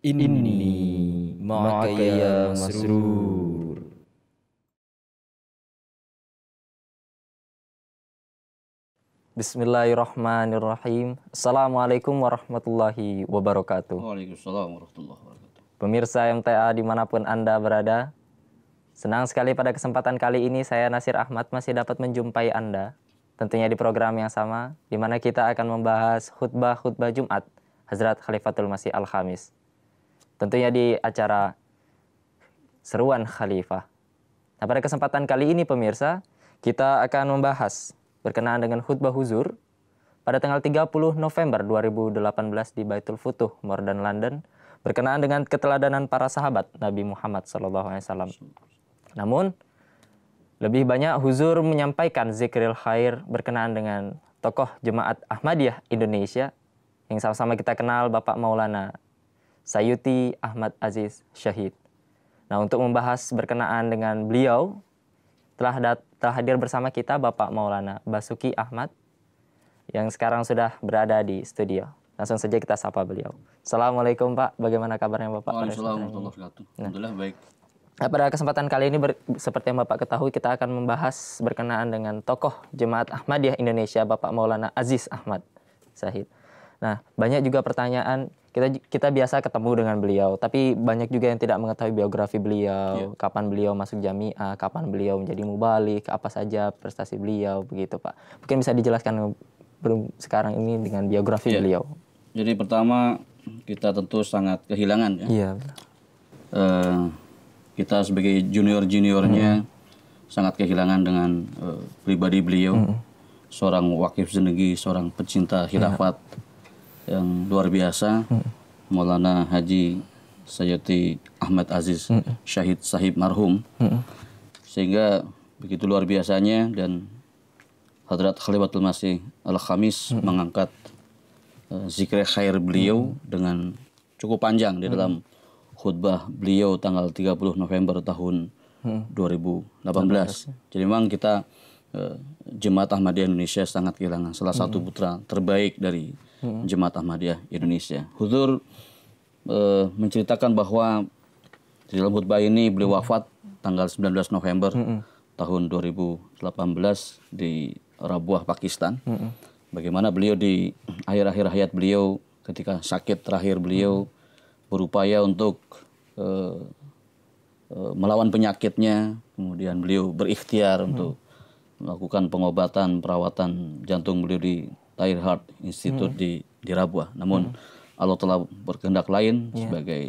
Ini maka yang masrur Bismillahirrahmanirrahim Assalamualaikum warahmatullahi wabarakatuh Waalaikumsalam warahmatullahi wabarakatuh Pemirsa MTA dimanapun Anda berada Senang sekali pada kesempatan kali ini saya Nasir Ahmad masih dapat menjumpai Anda Tentunya di program yang sama di mana kita akan membahas khutbah-khutbah Jumat Hazrat Khalifatul Masih Al-Khamis Tentunya di acara Seruan Khalifah. Nah, pada kesempatan kali ini pemirsa, kita akan membahas berkenaan dengan khutbah huzur pada tanggal 30 November 2018 di Baitul Futuh, Morden, London, berkenaan dengan keteladanan para sahabat Nabi Muhammad SAW. Namun, lebih banyak huzur menyampaikan zikril khair berkenaan dengan tokoh jemaat Ahmadiyah Indonesia yang sama-sama kita kenal Bapak Maulana Sayuti Ahmad Aziz Syahid. Nah, untuk membahas berkenaan dengan beliau, telah, telah hadir bersama kita Bapak Maulana Basuki Ahmad yang sekarang sudah berada di studio. Langsung saja kita sapa beliau. Assalamualaikum Pak, bagaimana kabarnya Bapak? Waalaikumsalam nah. Alhamdulillah baik. Nah, pada kesempatan kali ini, ber, seperti yang Bapak ketahui, kita akan membahas berkenaan dengan tokoh Jemaat Ahmadiyah Indonesia, Bapak Maulana Aziz Ahmad Syahid. Nah, banyak juga pertanyaan kita kita biasa ketemu dengan beliau tapi banyak juga yang tidak mengetahui biografi beliau yeah. kapan beliau masuk jamiah kapan beliau menjadi mubalik apa saja prestasi beliau begitu pak mungkin bisa dijelaskan sekarang ini dengan biografi yeah. beliau jadi pertama kita tentu sangat kehilangan ya yeah. Iya. uh, kita sebagai junior juniornya mm. sangat kehilangan dengan uh, pribadi beliau mm. seorang wakif zenegi seorang pecinta khilafat yeah yang luar biasa hmm. Maulana Haji Sayyati Ahmad Aziz hmm. Syahid Sahib Marhum hmm. sehingga begitu luar biasanya dan Hadrat Khalifatul Masih Al-Khamis hmm. mengangkat uh, zikir khair beliau hmm. dengan cukup panjang di dalam khutbah beliau tanggal 30 November tahun hmm. 2018. Ya. Jadi memang kita Eh, Jemaat Ahmadiyah Indonesia sangat kehilangan salah satu hmm. putra terbaik dari hmm. Jemaat Ahmadiyah Indonesia. Hudur uh, eh, menceritakan bahwa di dalam khutbah ini beliau hmm. wafat tanggal 19 November tahun 2018 di Rabuah, Pakistan. Bagaimana beliau di akhir-akhir hayat beliau ketika sakit terakhir beliau berupaya untuk uh, uh, melawan penyakitnya, kemudian beliau berikhtiar untuk melakukan pengobatan perawatan jantung beliau di Tahir Heart Institute hmm. di di Rabuah. Namun hmm. Allah telah berkehendak lain yeah. sebagai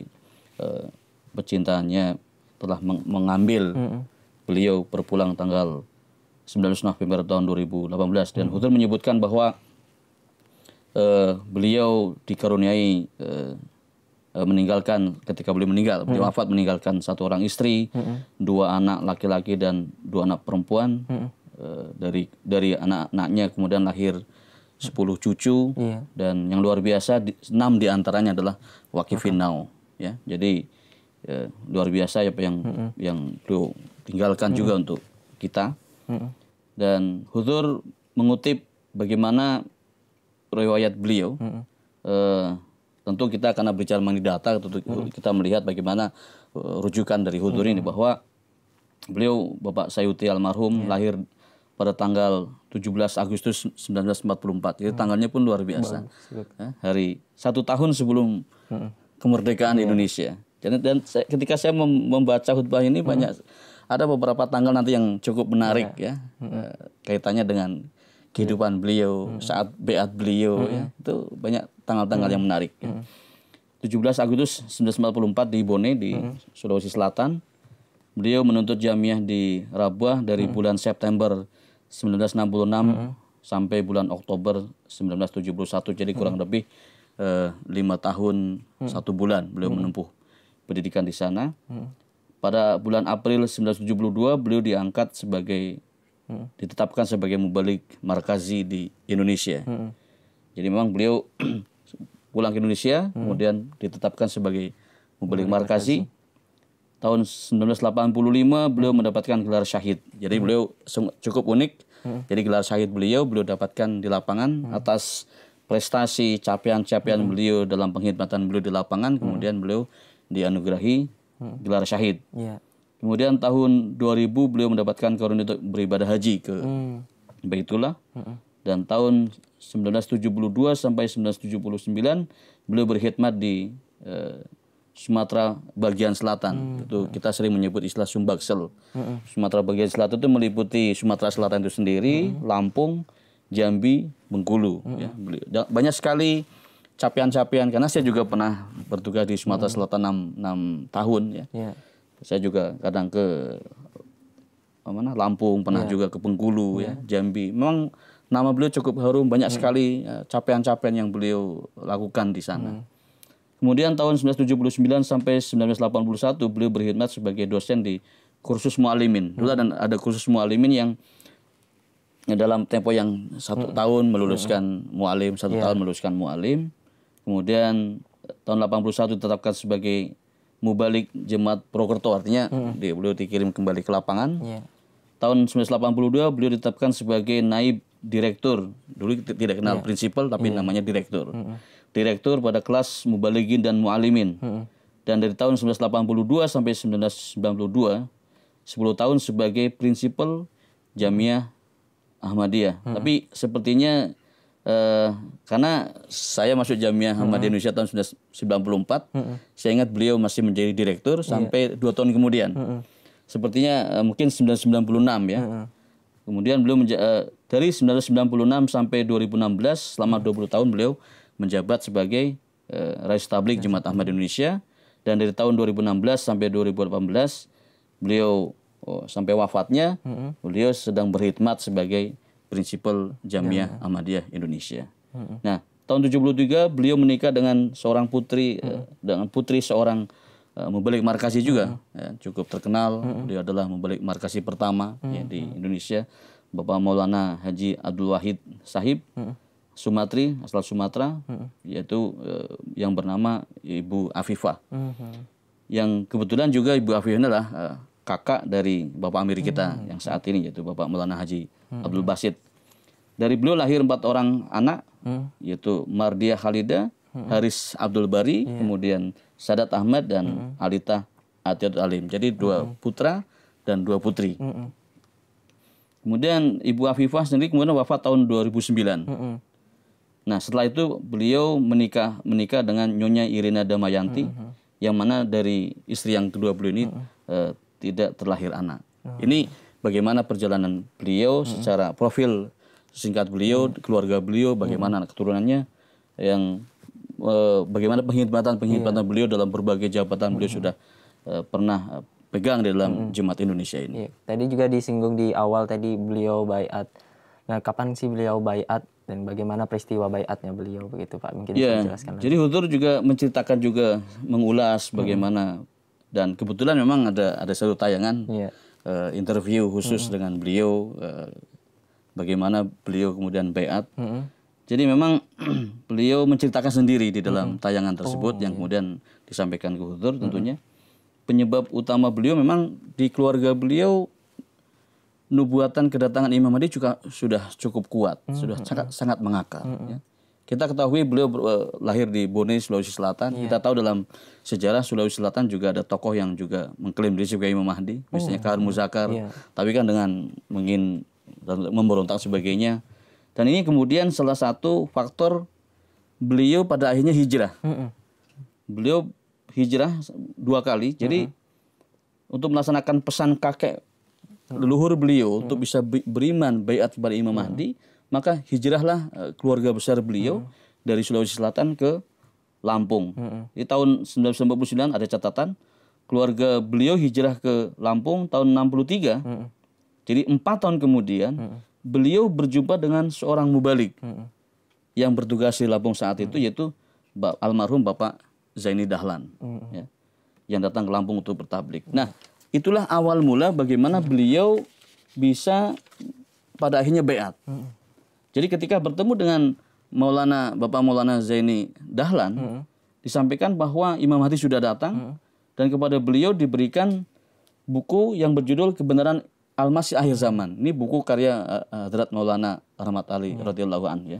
uh, pecintanya telah meng mengambil hmm. beliau berpulang tanggal 19 November tahun 2018 dan hmm. menyebutkan bahwa uh, beliau dikaruniai uh, uh, meninggalkan ketika beliau meninggal beliau hmm. wafat meninggalkan satu orang istri, hmm. dua anak laki-laki dan dua anak perempuan. Hmm Eh, dari dari anak-anaknya kemudian lahir 10 cucu iya. dan yang luar biasa di, 6 diantaranya adalah wakifin now ya jadi ya, luar biasa apa ya, yang mm -hmm. yang beliau tinggalkan mm -hmm. juga untuk kita mm -hmm. dan Hudur mengutip bagaimana riwayat beliau mm -hmm. eh, tentu kita karena berbicara mengenai data tentu mm -hmm. kita melihat bagaimana eh, rujukan dari Hudur mm -hmm. ini bahwa beliau Bapak Sayuti almarhum yeah. lahir pada tanggal 17 Agustus 1944. Itu tanggalnya pun luar biasa. Ya, hari satu tahun sebelum hmm. kemerdekaan hmm. Indonesia. Jadi dan saya, ketika saya membaca khutbah ini hmm. banyak ada beberapa tanggal nanti yang cukup menarik ya, ya hmm. Eh, kaitannya dengan kehidupan beliau hmm. saat beat beliau hmm. ya itu banyak tanggal-tanggal hmm. yang menarik. Ya. 17 hmm. Agustus 1944 di Bone di hmm. Sulawesi Selatan. Beliau menuntut jamiah di Rabuah dari hmm. bulan September 1966 -hmm. sampai bulan Oktober 1971 jadi kurang -hmm. lebih eh, lima tahun -hmm. satu bulan beliau -hmm. menempuh pendidikan di sana. -hmm. Pada bulan April 1972 beliau diangkat sebagai -hmm. ditetapkan sebagai mubalik markazi di Indonesia. -hmm. Jadi memang beliau pulang ke Indonesia -hmm. kemudian ditetapkan sebagai mubalik markazi tahun 1985 beliau mendapatkan gelar syahid. Jadi hmm. beliau cukup unik. Hmm. Jadi gelar syahid beliau beliau dapatkan di lapangan hmm. atas prestasi capaian-capaian hmm. beliau dalam pengkhidmatan beliau di lapangan. Hmm. Kemudian hmm. beliau dianugerahi hmm. gelar syahid. Yeah. Kemudian tahun 2000 beliau mendapatkan karunia untuk beribadah haji ke hmm. Baitullah. Hmm. Dan tahun 1972 sampai 1979 beliau berkhidmat di eh, Sumatera bagian selatan. Hmm. Itu kita sering menyebut istilah Sumbaksel. Hmm. Sumatera bagian selatan itu meliputi Sumatera Selatan itu sendiri, hmm. Lampung, Jambi, Bengkulu. Hmm. Ya. Banyak sekali capian-capian. karena saya juga pernah bertugas di Sumatera hmm. Selatan 6, 6 tahun ya. Yeah. Saya juga kadang ke mana Lampung, pernah yeah. juga ke Bengkulu yeah. ya, Jambi. Memang nama beliau cukup harum, banyak hmm. sekali eh, capaian-capaian yang beliau lakukan di sana. Hmm. Kemudian tahun 1979 sampai 1981 beliau berkhidmat sebagai dosen di kursus mualimin. Hmm. Dulu dan ada kursus mualimin yang dalam tempo yang satu hmm. tahun hmm. meluluskan hmm. mualim, satu yeah. tahun meluluskan mualim. Kemudian tahun 81 ditetapkan sebagai mubalik jemaat Prokerto artinya hmm. dia beliau dikirim kembali ke lapangan. Yeah. Tahun 1982 beliau ditetapkan sebagai naib direktur. Dulu tidak kenal yeah. prinsipal tapi yeah. Hmm. namanya direktur. Hmm direktur pada kelas mubalighin dan mualimin. Hmm. Dan dari tahun 1982 sampai 1992, 10 tahun sebagai prinsipal Jamiah Ahmadiyah. Hmm. Tapi sepertinya eh, karena saya masuk Jamiah hmm. Ahmadiyah hmm. Indonesia tahun 1994, hmm. saya ingat beliau masih menjadi direktur iya. sampai dua tahun kemudian. Hmm. Sepertinya eh, mungkin 1996 ya. Hmm. Kemudian beliau menja- eh, dari 1996 sampai 2016 selama 20 tahun beliau menjabat sebagai uh, eh, Rais Tablik ya. Jemaat Ahmad Indonesia dan dari tahun 2016 sampai 2018 beliau oh, sampai wafatnya -hmm. beliau sedang berkhidmat sebagai prinsipal Jamiah ya. Ahmadiyah Indonesia. -hmm. Nah, tahun 73 beliau menikah dengan seorang putri -hmm. uh, dengan putri seorang eh, mubalik markasi juga -hmm. ya, cukup terkenal. -hmm. Beliau adalah mubalik markasi pertama -hmm. ya, di Indonesia Bapak Maulana Haji Abdul Wahid Sahib. -hmm Sumatri asal Sumatera hmm. yaitu uh, yang bernama Ibu Afifah hmm. yang kebetulan juga Ibu Afifah adalah uh, kakak dari Bapak Amir kita hmm. yang saat ini yaitu Bapak Maulana Haji hmm. Abdul Basit dari beliau lahir empat orang anak hmm. yaitu Mardia Khalida hmm. Haris Abdul Bari yeah. Hmm. kemudian Sadat Ahmad dan hmm. Alita Atiatul Alim jadi dua hmm. putra dan dua putri hmm. Kemudian Ibu Afifah sendiri kemudian wafat tahun 2009. -hmm. Nah, setelah itu beliau menikah menikah dengan Nyonya Irina Damayanti uh-huh. yang mana dari istri yang kedua beliau ini uh-huh. uh, tidak terlahir anak. Uh-huh. Ini bagaimana perjalanan beliau uh-huh. secara profil singkat beliau, uh-huh. keluarga beliau, bagaimana uh-huh. keturunannya yang uh, bagaimana penghidmatan-penghidmatan pengkhidmatan yeah. beliau dalam berbagai jabatan uh-huh. beliau sudah uh, pernah pegang di dalam uh-huh. jemaat Indonesia ini. Yeah. Tadi juga disinggung di awal tadi beliau bayat. Nah, kapan sih beliau bayat? dan bagaimana peristiwa bayatnya beliau begitu Pak mungkin yeah. dijelaskan. Jadi Hudur juga menceritakan juga mengulas bagaimana hmm. dan kebetulan memang ada ada satu tayangan yeah. Iya. uh, interview khusus hmm. dengan beliau uh, bagaimana beliau kemudian bayat. Hmm. Jadi memang beliau menceritakan sendiri di dalam hmm. tayangan oh, tersebut oh, yang yeah. kemudian disampaikan ke Hudur hmm. tentunya. Hmm. Penyebab utama beliau memang di keluarga beliau nubuatan kedatangan Imam Mahdi juga sudah cukup kuat, mm -hmm. sudah sangat sangat mengakar. Mm -hmm. ya. Kita ketahui beliau eh, lahir di Bone, Sulawesi Selatan. Yeah. Kita iya. tahu dalam sejarah Sulawesi Selatan juga ada tokoh yang juga mengklaim diri sebagai Imam Mahdi, oh, misalnya oh. Kahar iya. Muzakar. Yeah. Tapi kan dengan mungkin dan memberontak sebagainya. Dan ini kemudian salah satu faktor beliau pada akhirnya hijrah. Mm -hmm. Beliau hijrah dua kali. Jadi mm -hmm. untuk melaksanakan pesan kakek leluhur beliau hmm. untuk bisa beriman bayat kepada Imam hmm. Mahdi, maka hijrahlah eh, keluarga besar beliau hmm. dari Sulawesi Selatan ke Lampung. Hmm. Di tahun 1949 ada catatan keluarga beliau hijrah ke Lampung tahun 63. Hmm. Jadi empat tahun kemudian hmm. beliau berjumpa dengan seorang mubalik hmm. yang bertugas di Lampung saat itu hmm. yaitu almarhum Bapak Zaini Dahlan hmm. ya, yang datang ke Lampung untuk bertablik. Hmm. Nah Itulah awal mula bagaimana hmm. beliau bisa pada akhirnya beat. Hmm. Jadi ketika bertemu dengan Maulana Bapak Maulana Zaini Dahlan hmm. disampaikan bahwa Imam Hadi sudah datang hmm. dan kepada beliau diberikan buku yang berjudul Kebenaran Al-Masih Akhir Zaman. Ini buku karya Hadrat eh, eh, uh, Maulana Rahmat Ali hmm. radhiyallahu an ya.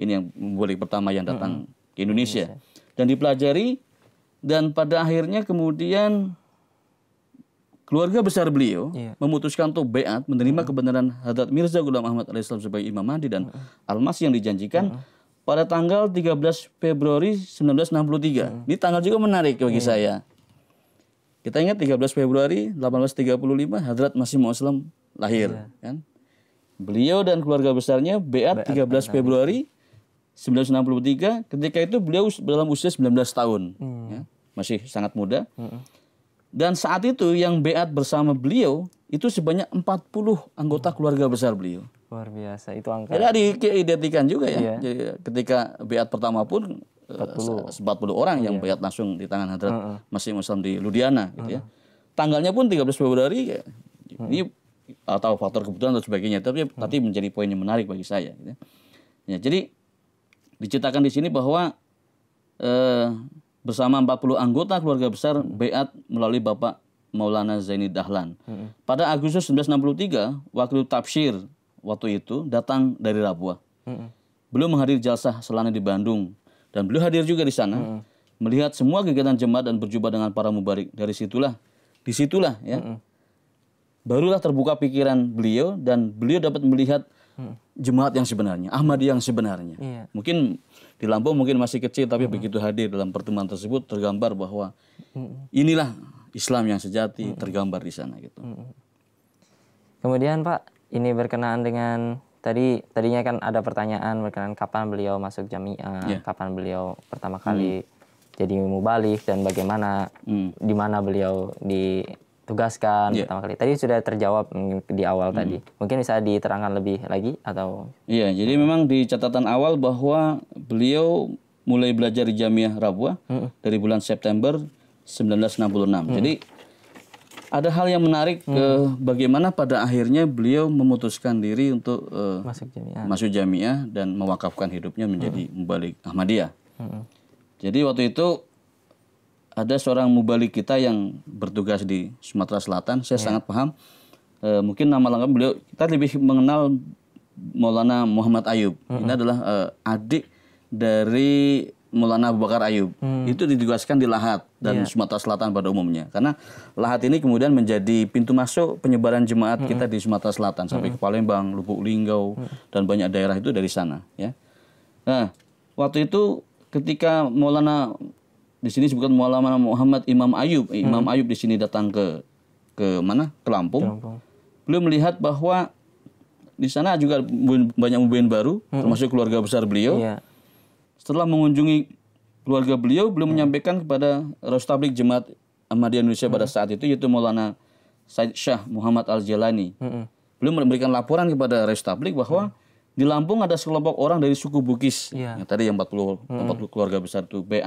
Ini yang boleh pertama yang datang hmm. ke Indonesia. Indonesia dan dipelajari dan pada akhirnya kemudian Keluarga besar beliau yeah. memutuskan untuk beat menerima mm. kebenaran Hadrat Mirza Ghulam Ahmad alaihissalam sebagai Imam Mahdi dan mm. Almas yang dijanjikan mm. pada tanggal 13 Februari 1963. Mm. Ini tanggal juga menarik bagi mm. saya. Kita ingat 13 Februari 1835 Hadrat Masih Muslim lahir, yeah. kan? Beliau dan keluarga besarnya beat 13 Februari 1963. Ketika itu beliau dalam usia 19 tahun, mm. ya, masih sangat muda. Mm dan saat itu yang beat bersama beliau itu sebanyak 40 anggota keluarga besar beliau. Luar biasa, itu angka. Jadi diidentikan juga ya. Iya. Jadi ketika beat pertama pun 40, eh, 40 orang yang iya. beat langsung di tangan Hadrat uh -uh. Masih Muslim di Ludiana gitu uh -uh. ya. Tanggalnya pun 13 Februari ya. uh ini atau faktor kebetulan dan sebagainya. Tapi uh tadi menjadi poin yang menarik bagi saya. Gitu ya. ya, jadi diceritakan di sini bahwa eh, bersama 40 anggota keluarga besar beat melalui Bapak Maulana Zaini Dahlan. Hmm. Pada Agustus 1963, Wakil Tafsir waktu itu datang dari Rabua. Hmm. Beliau menghadiri jalsah selana di Bandung dan beliau hadir juga di sana hmm. melihat semua kegiatan jemaat dan berjumpa dengan para mubarik. Dari situlah, disitulah ya, hmm. barulah terbuka pikiran beliau dan beliau dapat melihat jemaat yang sebenarnya, Ahmadi yang sebenarnya. Iya. Mungkin di Lampung mungkin masih kecil tapi mm. begitu hadir dalam pertemuan tersebut tergambar bahwa inilah Islam yang sejati mm. tergambar di sana gitu. Kemudian Pak, ini berkenaan dengan tadi tadinya kan ada pertanyaan berkenaan kapan beliau masuk jamiah, yeah. kapan beliau pertama kali mm. jadi mubalik dan bagaimana mm. di mana beliau di tugaskan yeah. pertama kali. Tadi sudah terjawab di awal hmm. tadi. Mungkin bisa diterangkan lebih lagi atau? Iya, yeah, jadi memang di catatan awal bahwa beliau mulai belajar di Jamiah Rabwah hmm. dari bulan September 1966. Hmm. Jadi ada hal yang menarik hmm. eh, bagaimana pada akhirnya beliau memutuskan diri untuk eh, masuk jamiah. Masuk jamiah dan mewakafkan hidupnya menjadi hmm. mubalik Ahmadiyah. Hmm. Jadi waktu itu ada seorang mubalik kita yang bertugas di Sumatera Selatan. Saya yeah. sangat paham. E, mungkin nama lengkap beliau kita lebih mengenal Maulana Muhammad Ayub. Mm -hmm. Ini adalah e, adik dari Maulana Abu Bakar Ayub. Mm. Itu ditugaskan di Lahat dan yeah. Sumatera Selatan pada umumnya. Karena Lahat ini kemudian menjadi pintu masuk penyebaran jemaat mm -hmm. kita di Sumatera Selatan sampai mm -hmm. ke Palembang, Lubuk Linggau mm -hmm. dan banyak daerah itu dari sana, ya. Nah, waktu itu ketika Maulana di sini disebutkan Maulana Muhammad Imam Ayub. Hmm. Imam Ayub di sini datang ke ke mana? Ke Lampung. Lampung. Beliau melihat bahwa di sana juga banyak mubin baru, hmm. termasuk keluarga besar beliau. Iya. Setelah mengunjungi keluarga beliau, beliau hmm. menyampaikan kepada Rostablik Jemaat Ahmadiyah Indonesia hmm. pada saat itu yaitu Maulana Said Syah Muhammad Al Jalani. Hmm. Beliau memberikan laporan kepada Rostablik bahwa hmm di Lampung ada sekelompok orang dari suku Bugis. Yeah. Yang tadi yang 40, hmm. 40 keluarga besar itu beat.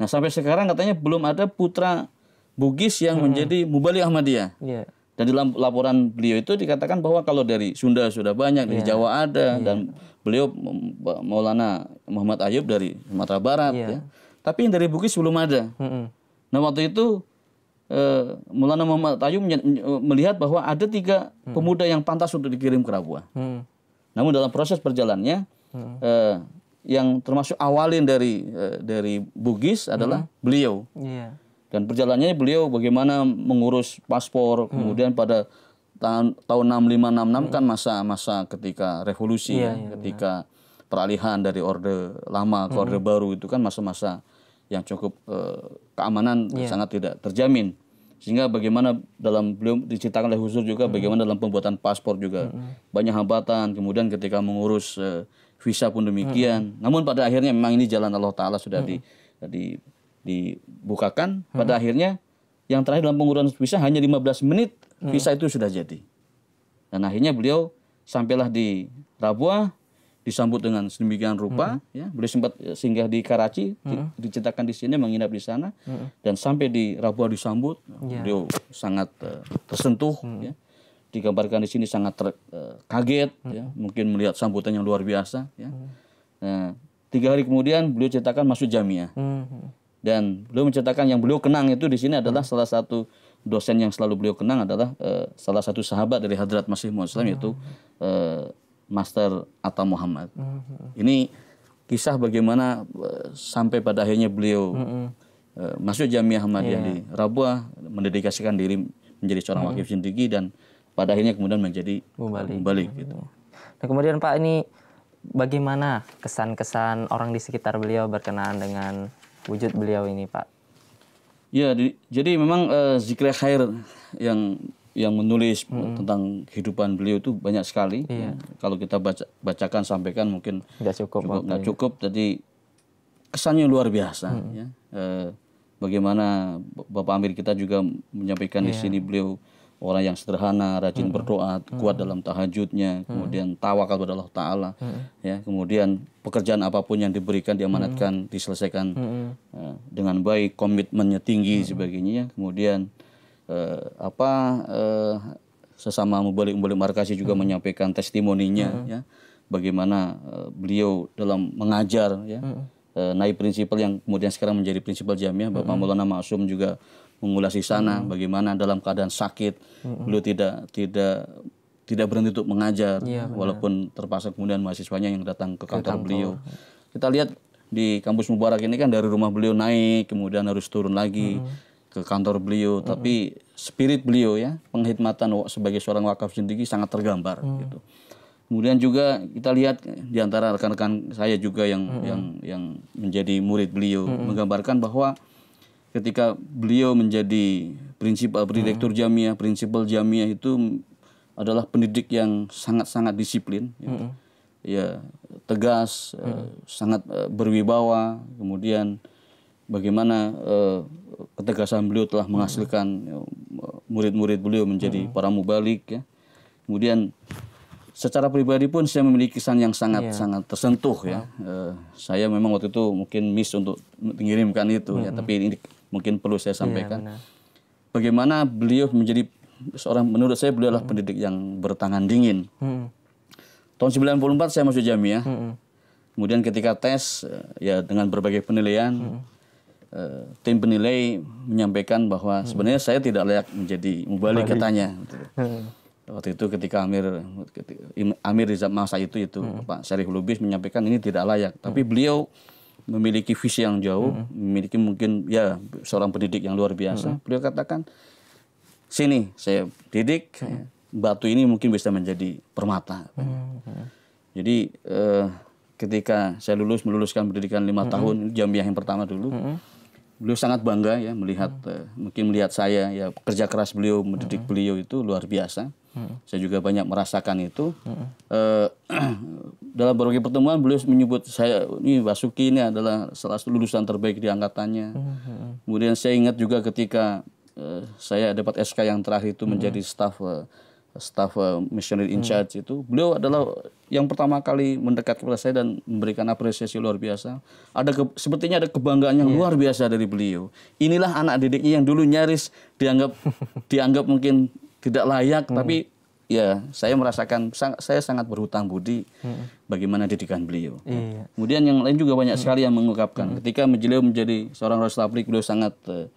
Nah sampai sekarang katanya belum ada putra Bugis yang hmm. menjadi Mubali Ahmadiyah. Yeah. Dan dalam laporan beliau itu dikatakan bahwa kalau dari Sunda sudah banyak, yeah. dari iya. Jawa ada, yeah. dan beliau Maulana Muhammad Ayub dari Sumatera Barat. Yeah. Ya. Tapi yang dari Bugis belum ada. -hmm. Nah waktu itu maulana eh, Maulana Muhammad Ayub eh, melihat bahwa ada tiga hmm. pemuda yang pantas untuk dikirim ke Rabua. Hmm. Namun dalam proses perjalannya hmm. eh, yang termasuk awalin dari eh, dari Bugis adalah hmm. beliau. Yeah. Dan perjalanannya beliau bagaimana mengurus paspor, hmm. kemudian pada tahun tahun 65 66 hmm. kan masa-masa ketika revolusi, yeah, ya, iya, ketika benar. Iya. peralihan dari orde lama ke hmm. orde baru itu kan masa-masa yang cukup eh, keamanan yeah. sangat tidak terjamin sehingga bagaimana dalam beliau diceritakan oleh Husur juga -hmm. bagaimana dalam pembuatan paspor juga -hmm. banyak hambatan kemudian ketika mengurus eh, visa pun demikian. Hmm. Namun pada akhirnya memang ini jalan Allah Taala sudah hmm. di, di dibukakan. Pada hmm. akhirnya yang terakhir dalam pengurusan visa hanya 15 menit hmm. visa itu sudah jadi. Dan akhirnya beliau sampailah di Rabwa disambut dengan sedemikian rupa hmm. ya beliau sempat eh, singgah di Karachi hmm. di, di sini menginap di sana hmm. dan sampai di Rabwah disambut yeah. beliau sangat uh, tersentuh hmm. ya digambarkan di sini sangat ter, uh, kaget, hmm. ya, mungkin melihat sambutan yang luar biasa. Ya. Hmm. Nah, tiga hari kemudian beliau ceritakan masuk jamiah hmm. dan beliau menceritakan yang beliau kenang itu di sini adalah hmm. salah satu dosen yang selalu beliau kenang adalah uh, salah satu sahabat dari Hadrat Masih Muhammad hmm. yaitu uh, Master Atta Muhammad. Hmm. Ini kisah bagaimana uh, sampai pada akhirnya beliau hmm. uh, masuk jamiah Ahmadiyah yeah. di Rabuah mendedikasikan diri menjadi seorang hmm. wakil sendiri dan pada akhirnya kemudian menjadi kembali. gitu. Nah, kemudian Pak ini bagaimana kesan-kesan orang di sekitar beliau berkenaan dengan wujud beliau ini, Pak? Ya, di, jadi memang uh, eh, Zikri Khair yang yang menulis hmm. tentang kehidupan beliau itu banyak sekali. Ya. Iya. Ya, kalau kita baca, bacakan sampaikan mungkin nggak cukup, cukup nggak cukup. Jadi kesannya luar biasa. Hmm. Ya. Uh, bagaimana Bapak Amir kita juga menyampaikan yeah. di iya. sini beliau orang yang sederhana, rajin hmm. berdoa, kuat dalam tahajudnya, kemudian tawakal kepada Allah Taala, hmm. ya, kemudian pekerjaan apapun yang diberikan diamanatkan hmm. diselesaikan hmm. Uh, dengan baik, komitmennya tinggi hmm. sebagainya, ya. kemudian uh, apa uh, sesama mubalik mubalik markasi juga hmm. menyampaikan testimoninya, hmm. ya, bagaimana uh, beliau dalam mengajar, ya. Hmm. Naik prinsipal yang kemudian sekarang menjadi prinsipal jamiah Bapak mm -hmm. Maulana juga mengulas di sana hmm. bagaimana dalam keadaan sakit hmm. beliau tidak tidak tidak berhenti untuk mengajar ya, walaupun terpaksa kemudian mahasiswanya yang datang ke kantor, ke kantor. beliau. Kita lihat di kampus Mubarak ini kan dari rumah beliau naik kemudian harus turun lagi hmm. ke kantor beliau hmm. tapi spirit beliau ya penghidmatan sebagai seorang wakaf sendiri sangat tergambar hmm. gitu. Kemudian juga kita lihat di antara rekan-rekan saya juga yang hmm. yang yang menjadi murid beliau hmm. menggambarkan bahwa ketika beliau menjadi prinsipal direktur hmm. jamiah, prinsipal jamiah itu adalah pendidik yang sangat-sangat disiplin, ya, hmm. ya tegas, uh, sangat uh, berwibawa. Kemudian bagaimana uh, ketegasan beliau telah menghasilkan ya, murid-murid beliau menjadi para mubalik. Ya. Kemudian secara pribadi pun saya memiliki kesan yang sangat yeah. sangat tersentuh ya. Uh, saya memang waktu itu mungkin miss untuk mengirimkan itu mm-hmm. ya, tapi ini mungkin perlu saya iya, sampaikan. Ya, Bagaimana beliau menjadi seorang menurut saya beliau adalah hmm. pendidik yang bertangan dingin. Hmm. Tahun 94 saya masuk Jamiah. Hmm. Kemudian ketika tes eh, ya dengan berbagai penilaian hmm. tim penilai menyampaikan bahwa hmm. sebenarnya saya tidak layak menjadi mubalik katanya. Hmm. Waktu itu ketika Amir Amir Rizab masa itu itu hmm. Pak Syarif Lubis menyampaikan ini tidak layak, tapi beliau memiliki visi yang jauh, hmm. memiliki mungkin ya seorang pendidik yang luar biasa. Hmm. Beliau katakan, sini saya didik, hmm. batu ini mungkin bisa menjadi permata. Hmm. Jadi eh, ketika saya lulus meluluskan pendidikan lima hmm. tahun Jambiah yang pertama dulu, hmm. beliau sangat bangga ya melihat hmm. eh, mungkin melihat saya ya kerja keras beliau mendidik hmm. beliau itu luar biasa. Hmm. Saya juga banyak merasakan itu. Hmm. Eh, dalam berbagai pertemuan beliau menyebut saya ini Basuki ini adalah salah satu lulusan terbaik di angkatannya. Hmm. hmm. Kemudian saya ingat juga ketika eh, saya dapat SK yang terakhir itu hmm. menjadi staff eh, staff uh, missionary in charge hmm. itu beliau adalah yang pertama kali mendekat kepada saya dan memberikan apresiasi luar biasa ada ke, sepertinya ada kebanggaan yang yeah. luar biasa dari beliau inilah anak didiknya yang dulu nyaris dianggap dianggap mungkin tidak layak hmm. tapi ya saya merasakan saya sangat berhutang budi hmm. bagaimana didikan beliau. Iya. Kemudian yang lain juga banyak hmm. sekali yang mengungkapkan hmm. ketika beliau menjadi seorang Rostaflik beliau sangat eh,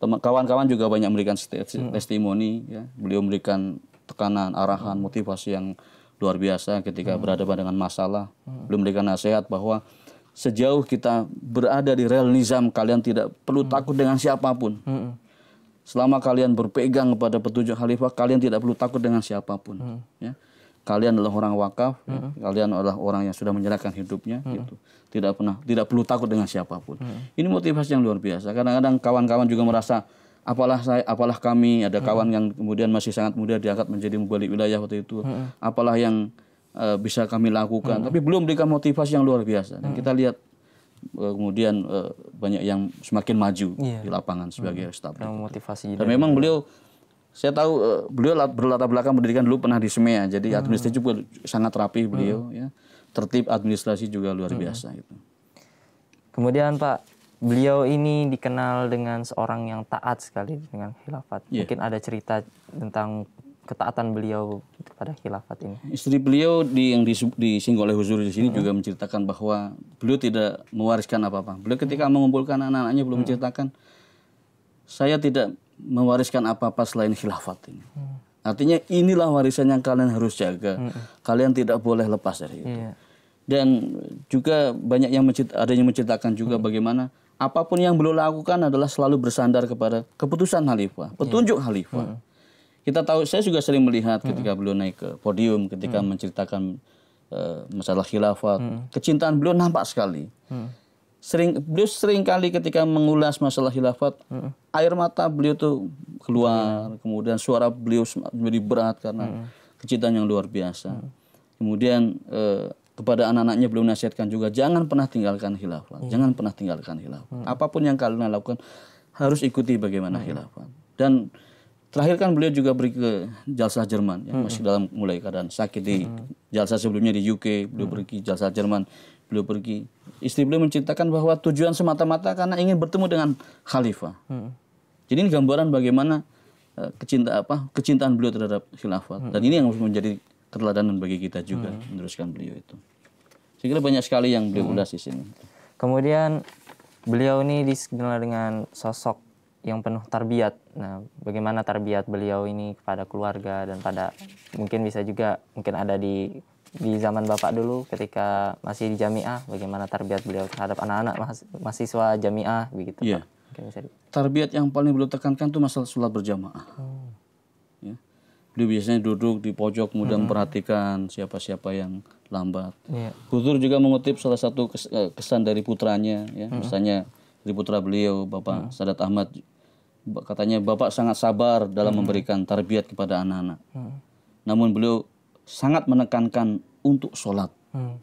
kawan-kawan juga banyak memberikan hmm. testimoni ya. Beliau memberikan tekanan, arahan, hmm. motivasi yang luar biasa ketika hmm. berhadapan dengan masalah. Hmm. Beliau memberikan nasihat bahwa sejauh kita berada di real nizam kalian tidak perlu hmm. takut dengan siapapun. Hmm Selama kalian berpegang kepada petunjuk khalifah, kalian tidak perlu takut dengan siapapun. Hmm. Ya. Kalian adalah orang wakaf, ya. hmm. ya. kalian adalah orang yang sudah menyerahkan hidupnya, hmm. gitu. Tidak pernah, tidak perlu takut dengan siapapun. Hmm. Ini motivasi yang luar biasa. Kadang-kadang kawan-kawan juga merasa apalah saya apalah kami ada hmm. kawan hmm. yang kemudian masih sangat muda diangkat menjadi mubalik wilayah waktu itu hmm. apalah yang uh, bisa kami lakukan hmm. tapi belum diberikan motivasi yang luar biasa dan hmm. kita lihat Eh, kemudian eh, banyak yang semakin maju yeah. di lapangan sebagai hmm. staff. Motivasi Dan memang beliau saya tahu eh, beliau berlatar belakang pendidikan dulu pernah di SMEA, jadi hmm. administrasi juga sangat rapi beliau hmm. ya. Tertib administrasi juga luar hmm. biasa gitu. Kemudian Pak, beliau ini dikenal dengan seorang yang taat sekali dengan khilafat. Yeah. Mungkin ada cerita tentang ketaatan beliau pada khilafat ini. Istri beliau di, yang disinggung oleh Huzur di sini hmm. juga menceritakan bahwa beliau tidak mewariskan apa-apa. Beliau ketika hmm. mengumpulkan anak-anaknya belum hmm. menceritakan saya tidak mewariskan apa-apa selain khilafat ini. Hmm. Artinya inilah warisan yang kalian harus jaga. Hmm. Kalian tidak boleh lepas dari itu. Yeah. Dan juga banyak yang mencerita, ada yang menceritakan juga hmm. bagaimana apapun yang beliau lakukan adalah selalu bersandar kepada keputusan khalifah, petunjuk yeah. khalifah. Hmm kita tahu saya juga sering melihat ketika beliau naik ke podium ketika mm. menceritakan uh, masalah hmm. kecintaan beliau nampak sekali. Mm. Sering beliau sering kali ketika mengulas masalah hmm. air mata beliau tuh keluar, mm. kemudian suara beliau menjadi berat karena kecintaan yang luar biasa. Kemudian uh, kepada anak-anaknya belum nasihatkan juga jangan pernah tinggalkan khilafah hmm. jangan pernah tinggalkan khilafah Hmm. Apapun yang kalian lakukan harus ikuti bagaimana hmm. Dan Terakhir kan beliau juga pergi ke Jalsa Jerman, yang masih dalam mulai keadaan sakit di Jalsa sebelumnya di UK, beliau pergi Jalsa Jerman, beliau pergi. Istri beliau menceritakan bahwa tujuan semata-mata karena ingin bertemu dengan Khalifah. Jadi ini gambaran bagaimana eh, kecinta apa kecintaan beliau terhadap khilafat dan ini yang menjadi keteladanan bagi kita juga meneruskan beliau itu. Saya kira banyak sekali yang beliau udah ulas di sini. Kemudian beliau ini dikenal dengan sosok yang penuh tarbiat. Nah, bagaimana tarbiat beliau ini kepada keluarga dan pada mungkin bisa juga mungkin ada di di zaman Bapak dulu ketika masih di jamiah bagaimana tarbiat beliau terhadap anak-anak mahasiswa jamiah begitu Iya. Tarbiat yang paling beliau tekankan itu masalah sholat berjamaah. Oh. Ya. Beliau biasanya duduk di pojok kemudian hmm. memperhatikan siapa-siapa yang lambat. Yeah. juga mengutip salah satu eh, kesan dari putranya ya, hmm. misalnya dari putra beliau Bapak hmm. Sadat Ahmad katanya bapak sangat sabar dalam hmm. memberikan tarbiat kepada anak-anak. Hmm. Namun beliau sangat menekankan untuk sholat. Hmm.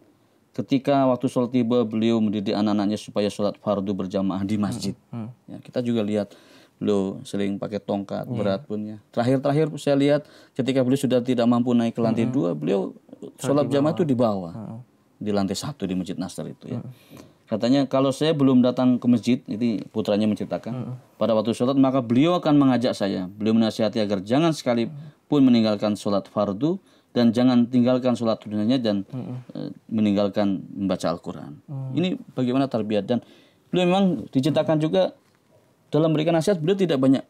Ketika waktu sholat tiba, beliau mendidik anak-anaknya supaya sholat fardu berjamaah di masjid. Hmm. Hmm. Ya, kita juga lihat beliau sering pakai tongkat yeah. berat punya. Terakhir-terakhir saya lihat ketika beliau sudah tidak mampu naik ke lantai hmm. dua, beliau sholat jamaah itu di bawah, hmm. di lantai satu di masjid Nasr itu ya. Hmm. Katanya kalau saya belum datang ke masjid, itu putranya menceritakan. Hmm. Pada waktu sholat maka beliau akan mengajak saya. Beliau menasihati agar jangan sekali pun meninggalkan sholat fardu dan jangan tinggalkan sholat tunanya dan hmm. e, meninggalkan membaca Al-Quran. Hmm. Ini bagaimana tarbiyat dan beliau memang diceritakan juga dalam memberikan nasihat beliau tidak banyak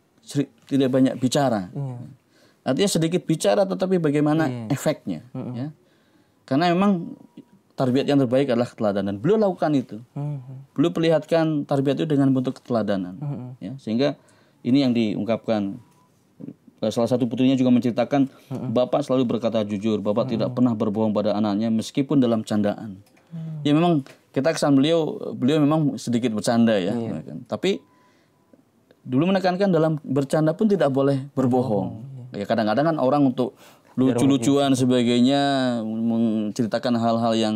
tidak banyak bicara. Hmm. Artinya sedikit bicara tetapi bagaimana hmm. efeknya. Hmm. Ya. Karena memang Tarbiat yang terbaik adalah keteladanan. Beliau lakukan itu. Hmm. Beliau perlihatkan tarbiat itu dengan bentuk keteladanan. Hmm. Ya, sehingga ini yang diungkapkan eh, salah satu putrinya juga menceritakan hmm. bapak selalu berkata jujur, bapak tidak pernah berbohong pada anaknya meskipun dalam candaan. Ya memang kita kesan beliau beliau memang sedikit bercanda ya, iya. ya kan. tapi dulu menekankan dalam bercanda pun tidak boleh berbohong. Oh, iya. Ya kadang-kadang kan orang untuk lucu-lucuan sebagainya menceritakan hal-hal yang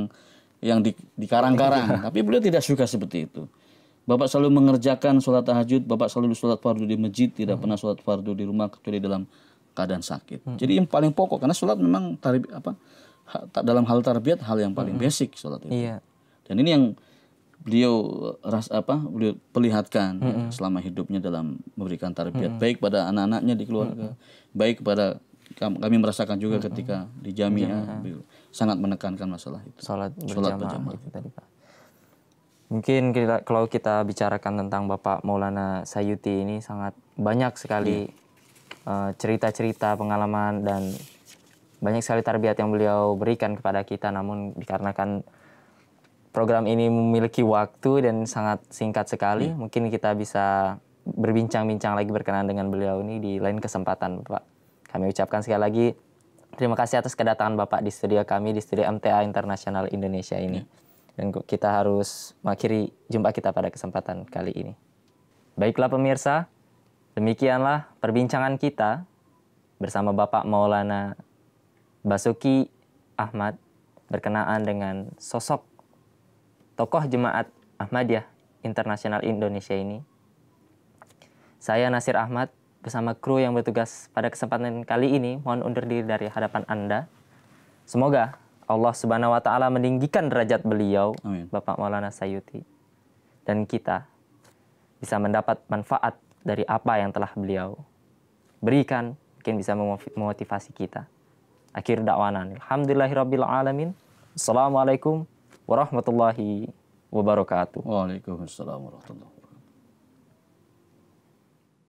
yang di, dikarang-karang tapi beliau tidak suka seperti itu Bapak selalu mengerjakan sholat tahajud, Bapak selalu sholat fardu di masjid, tidak hmm. pernah sholat fardu di rumah kecuali dalam keadaan sakit. Hmm. Jadi yang paling pokok karena sholat memang tarib apa dalam hal tarbiyat hal yang paling hmm. basic sholat itu. Iya. Dan ini yang beliau ras apa beliau perlihatkan hmm. ya, selama hidupnya dalam memberikan tarbiyat hmm. baik pada anak-anaknya di keluarga, hmm. baik kepada kami merasakan juga hmm. ketika di jamiah ya. sangat menekankan masalah itu. Salat berjamaah, Itu tadi Pak. Mungkin kita, kalau kita bicarakan tentang Bapak Maulana Sayuti ini sangat banyak sekali iya. eh, cerita-cerita, hmm. uh, pengalaman dan banyak sekali tarbiat yang beliau berikan kepada kita namun dikarenakan program ini memiliki waktu dan sangat singkat sekali, hmm. mungkin kita bisa berbincang-bincang lagi berkenaan dengan beliau ini di lain kesempatan, Pak. Kami ucapkan sekali lagi terima kasih atas kedatangan Bapak di studio kami di studio MTA Internasional Indonesia ini. Ya. Dan kita harus mengakhiri jumpa kita pada kesempatan kali ini. Baiklah pemirsa, demikianlah perbincangan kita bersama Bapak Maulana Basuki Ahmad berkenaan dengan sosok tokoh jemaat Ahmadiyah Internasional Indonesia ini. Saya Nasir Ahmad bersama kru yang bertugas pada kesempatan kali ini mohon undur diri dari hadapan Anda. Semoga Allah Subhanahu wa taala meninggikan derajat beliau Amin. Bapak Maulana Sayuti dan kita bisa mendapat manfaat dari apa yang telah beliau berikan mungkin bisa memotivasi kita. Akhir dakwanan. Alhamdulillahirabbil alamin. Assalamualaikum warahmatullahi wabarakatuh. Waalaikumsalam warahmatullahi